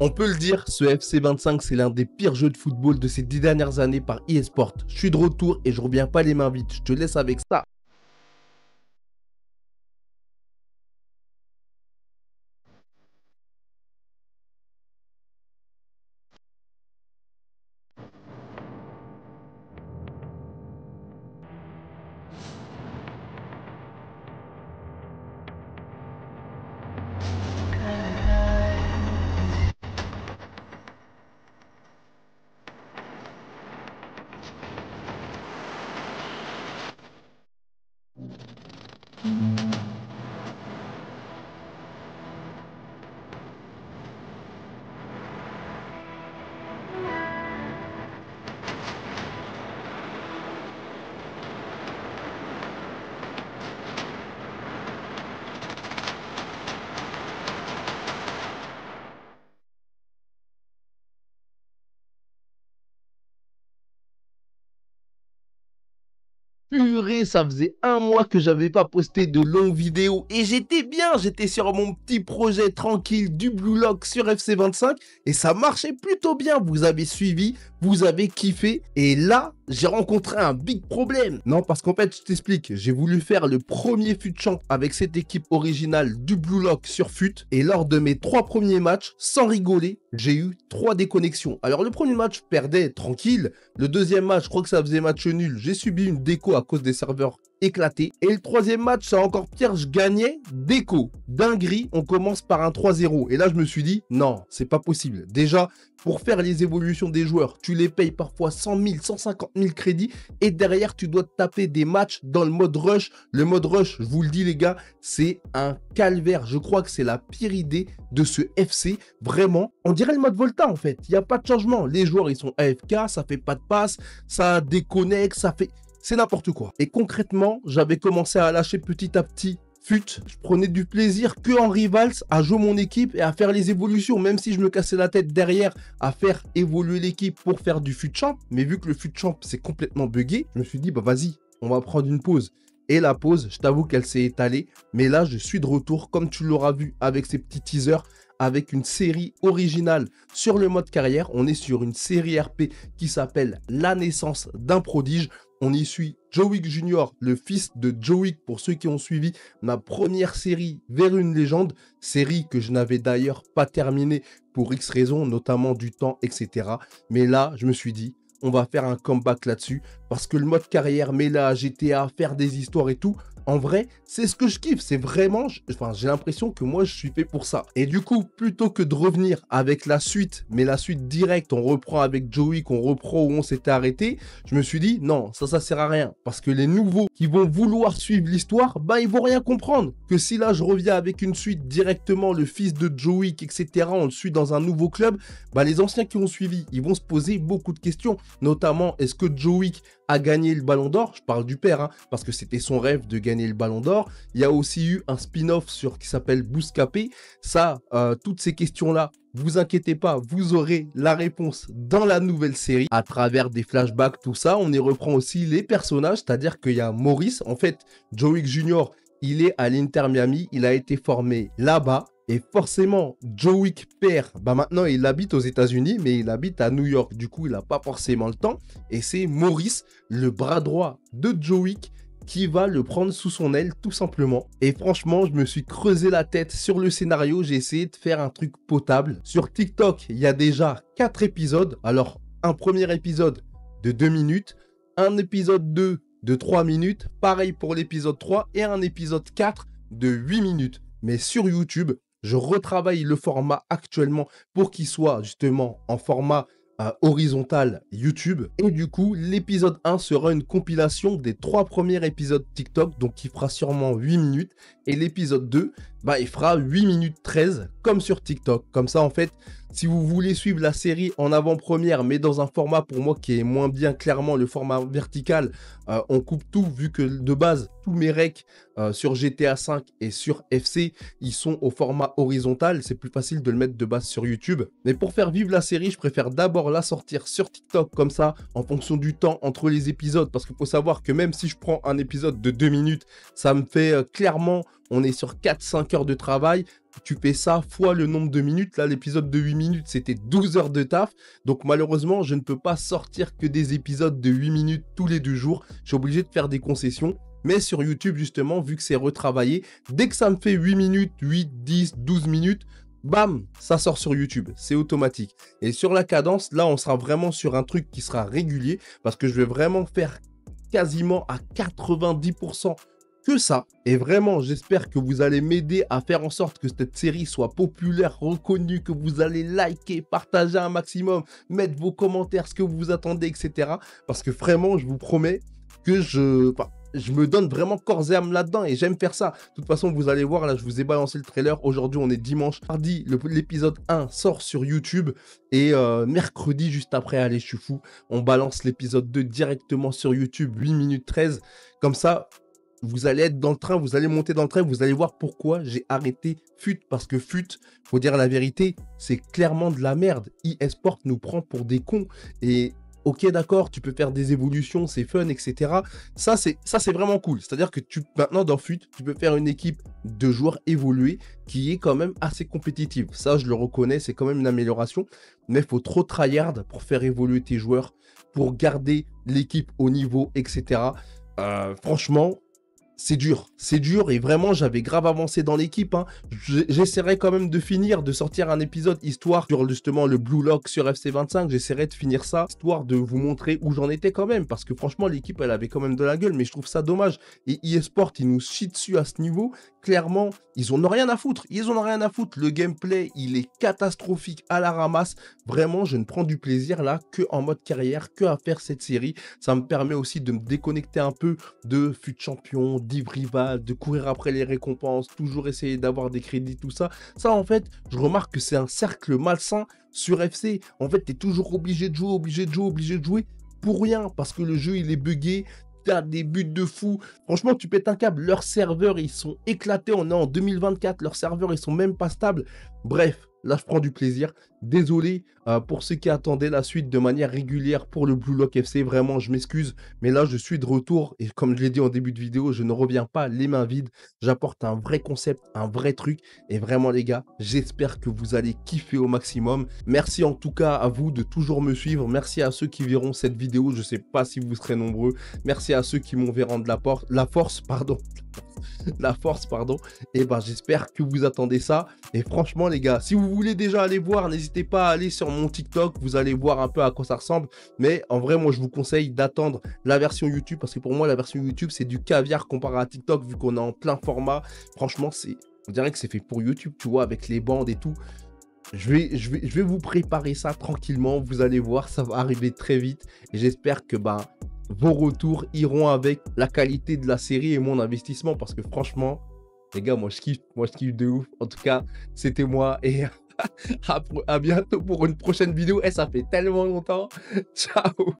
On peut le dire, ce FC25, c'est l'un des pires jeux de football de ces dix dernières années par eSport. Je suis de retour et je reviens pas les mains vite, je te laisse avec ça. ça faisait un mois que j'avais pas posté de longues vidéos et j'étais bien, j'étais sur mon petit projet tranquille du Blue Lock sur FC25 et ça marchait plutôt bien. Vous avez suivi, vous avez kiffé et là, j'ai rencontré un big problème. Non, parce qu'en fait, je t'explique, j'ai voulu faire le premier fut champ avec cette équipe originale du Blue Lock sur fut, et lors de mes trois premiers matchs, sans rigoler, j'ai eu trois déconnexions. Alors le premier match, je perdais tranquille. Le deuxième match, je crois que ça faisait match nul. J'ai subi une déco à cause des serveurs éclaté. Et le troisième match, ça encore pire, je gagnais déco. Dinguerie, on commence par un 3-0. Et là, je me suis dit, non, c'est pas possible. Déjà, pour faire les évolutions des joueurs, tu les payes parfois 100 000, 150 000 crédits. Et derrière, tu dois taper des matchs dans le mode rush. Le mode rush, je vous le dis, les gars, c'est un calvaire. Je crois que c'est la pire idée de ce FC. Vraiment, on dirait le mode Volta, en fait. Il n'y a pas de changement. Les joueurs, ils sont AFK, ça fait pas de passe, ça déconnecte, ça fait c'est n'importe quoi. Et concrètement, j'avais commencé à lâcher petit à petit Fut, je prenais du plaisir que en rivals à jouer mon équipe et à faire les évolutions, même si je me cassais la tête derrière à faire évoluer l'équipe pour faire du fut champ. Mais vu que le fut champ s'est complètement buggé, je me suis dit bah vas-y, on va prendre une pause. Et la pause, je t'avoue qu'elle s'est étalée, mais là je suis de retour, comme tu l'auras vu avec ces petits teasers, avec une série originale sur le mode carrière. On est sur une série RP qui s'appelle La naissance d'un prodige. On y suit Joe Wick Jr., le fils de Joe Wick, pour ceux qui ont suivi ma première série Vers une légende, série que je n'avais d'ailleurs pas terminée pour X raisons, notamment du temps, etc. Mais là, je me suis dit, on va faire un comeback là-dessus, parce que le mode carrière mais à GTA, faire des histoires et tout, en vrai, c'est ce que je kiffe. C'est vraiment, enfin, j'ai l'impression que moi, je suis fait pour ça. Et du coup, plutôt que de revenir avec la suite, mais la suite directe, on reprend avec Joey, qu'on reprend où on s'était arrêté, je me suis dit, non, ça, ça sert à rien. Parce que les nouveaux qui vont vouloir suivre l'histoire, bah, ils vont rien comprendre. Que si là, je reviens avec une suite directement, le fils de Joey, etc., on le suit dans un nouveau club, bah, les anciens qui ont suivi, ils vont se poser beaucoup de questions, notamment, est-ce que Joey a gagné le Ballon d'Or. Je parle du père, hein, parce que c'était son rêve de gagner le Ballon d'Or. Il y a aussi eu un spin-off sur qui s'appelle Bouscapé. Ça, euh, toutes ces questions-là, vous inquiétez pas, vous aurez la réponse dans la nouvelle série à travers des flashbacks, tout ça. On y reprend aussi les personnages, c'est-à-dire qu'il y a Maurice. En fait, Joey Junior, il est à l'Inter Miami, il a été formé là-bas. Et forcément, Joe Wick père, bah maintenant il habite aux États-Unis, mais il habite à New York. Du coup, il n'a pas forcément le temps. Et c'est Maurice, le bras droit de Joe Wick, qui va le prendre sous son aile tout simplement. Et franchement, je me suis creusé la tête sur le scénario. J'ai essayé de faire un truc potable. Sur TikTok, il y a déjà 4 épisodes. Alors, un premier épisode de 2 minutes, un épisode 2 de 3 minutes, pareil pour l'épisode 3 et un épisode 4 de 8 minutes. Mais sur YouTube, je retravaille le format actuellement pour qu'il soit justement en format euh, horizontal YouTube. Et du coup, l'épisode 1 sera une compilation des trois premiers épisodes TikTok, donc qui fera sûrement 8 minutes. Et l'épisode 2 bah, il fera 8 minutes 13, comme sur TikTok. Comme ça, en fait, si vous voulez suivre la série en avant-première, mais dans un format pour moi qui est moins bien, clairement, le format vertical, euh, on coupe tout, vu que de base, tous mes recs euh, sur GTA V et sur FC, ils sont au format horizontal. C'est plus facile de le mettre de base sur YouTube. Mais pour faire vivre la série, je préfère d'abord la sortir sur TikTok, comme ça, en fonction du temps entre les épisodes. Parce qu'il faut savoir que même si je prends un épisode de 2 minutes, ça me fait euh, clairement on est sur 4-5 heures de travail. Tu fais ça fois le nombre de minutes. Là, l'épisode de 8 minutes, c'était 12 heures de taf. Donc malheureusement, je ne peux pas sortir que des épisodes de 8 minutes tous les deux jours. Je suis obligé de faire des concessions. Mais sur YouTube, justement, vu que c'est retravaillé, dès que ça me fait 8 minutes, 8, 10, 12 minutes, bam, ça sort sur YouTube, c'est automatique. Et sur la cadence, là, on sera vraiment sur un truc qui sera régulier parce que je vais vraiment faire quasiment à 90% ça. Et vraiment, j'espère que vous allez m'aider à faire en sorte que cette série soit populaire, reconnue, que vous allez liker, partager un maximum, mettre vos commentaires, ce que vous attendez, etc. Parce que vraiment, je vous promets que je... je me donne vraiment corps et âme là-dedans et j'aime faire ça. De toute façon, vous allez voir, là, je vous ai balancé le trailer. Aujourd'hui, on est dimanche. Mardi, l'épisode 1 sort sur YouTube et euh, mercredi, juste après, allez, je suis fou, on balance l'épisode 2 directement sur YouTube, 8 minutes 13. Comme ça, vous allez être dans le train, vous allez monter dans le train, vous allez voir pourquoi j'ai arrêté FUT. Parce que FUT, faut dire la vérité, c'est clairement de la merde. Esport nous prend pour des cons. Et ok, d'accord, tu peux faire des évolutions, c'est fun, etc. Ça, c'est, ça, c'est vraiment cool. C'est-à-dire que tu, maintenant, dans FUT, tu peux faire une équipe de joueurs évolués qui est quand même assez compétitive. Ça, je le reconnais, c'est quand même une amélioration. Mais il faut trop tryhard pour faire évoluer tes joueurs, pour garder l'équipe au niveau, etc. Euh, franchement, c'est dur, c'est dur et vraiment j'avais grave avancé dans l'équipe. Hein. J'essaierai quand même de finir, de sortir un épisode histoire sur justement le Blue Lock sur FC25. J'essaierai de finir ça, histoire de vous montrer où j'en étais quand même parce que franchement l'équipe elle avait quand même de la gueule mais je trouve ça dommage. Et eSport ils nous chient dessus à ce niveau. Clairement, ils en ont rien à foutre, ils en ont rien à foutre. Le gameplay il est catastrophique à la ramasse. Vraiment je ne prends du plaisir là que en mode carrière, que à faire cette série. Ça me permet aussi de me déconnecter un peu de fut champion, des de courir après les récompenses, toujours essayer d'avoir des crédits, tout ça. Ça, en fait, je remarque que c'est un cercle malsain sur FC. En fait, tu es toujours obligé de jouer, obligé de jouer, obligé de jouer pour rien parce que le jeu il est buggé. as des buts de fou. Franchement, tu pètes un câble. Leurs serveurs, ils sont éclatés. On est en 2024. Leurs serveurs, ils sont même pas stables. Bref, Là, je prends du plaisir. Désolé euh, pour ceux qui attendaient la suite de manière régulière pour le Blue Lock FC. Vraiment, je m'excuse. Mais là, je suis de retour. Et comme je l'ai dit en début de vidéo, je ne reviens pas les mains vides. J'apporte un vrai concept, un vrai truc. Et vraiment, les gars, j'espère que vous allez kiffer au maximum. Merci en tout cas à vous de toujours me suivre. Merci à ceux qui verront cette vidéo. Je ne sais pas si vous serez nombreux. Merci à ceux qui m'ont verrant de la, porte, la force. Pardon. la force, pardon. Et eh ben, j'espère que vous attendez ça. Et franchement, les gars, si vous voulez déjà aller voir, n'hésitez pas à aller sur mon TikTok. Vous allez voir un peu à quoi ça ressemble. Mais en vrai, moi, je vous conseille d'attendre la version YouTube parce que pour moi, la version YouTube, c'est du caviar comparé à TikTok vu qu'on est en plein format. Franchement, c'est, on dirait que c'est fait pour YouTube, tu vois, avec les bandes et tout. Je vais, je, vais, je vais vous préparer ça tranquillement, vous allez voir, ça va arriver très vite. Et j'espère que bah, vos retours iront avec la qualité de la série et mon investissement parce que franchement, les gars, moi je kiffe, moi je kiffe de ouf. En tout cas, c'était moi et à, bientôt pour une prochaine vidéo. Et ça fait tellement longtemps. Ciao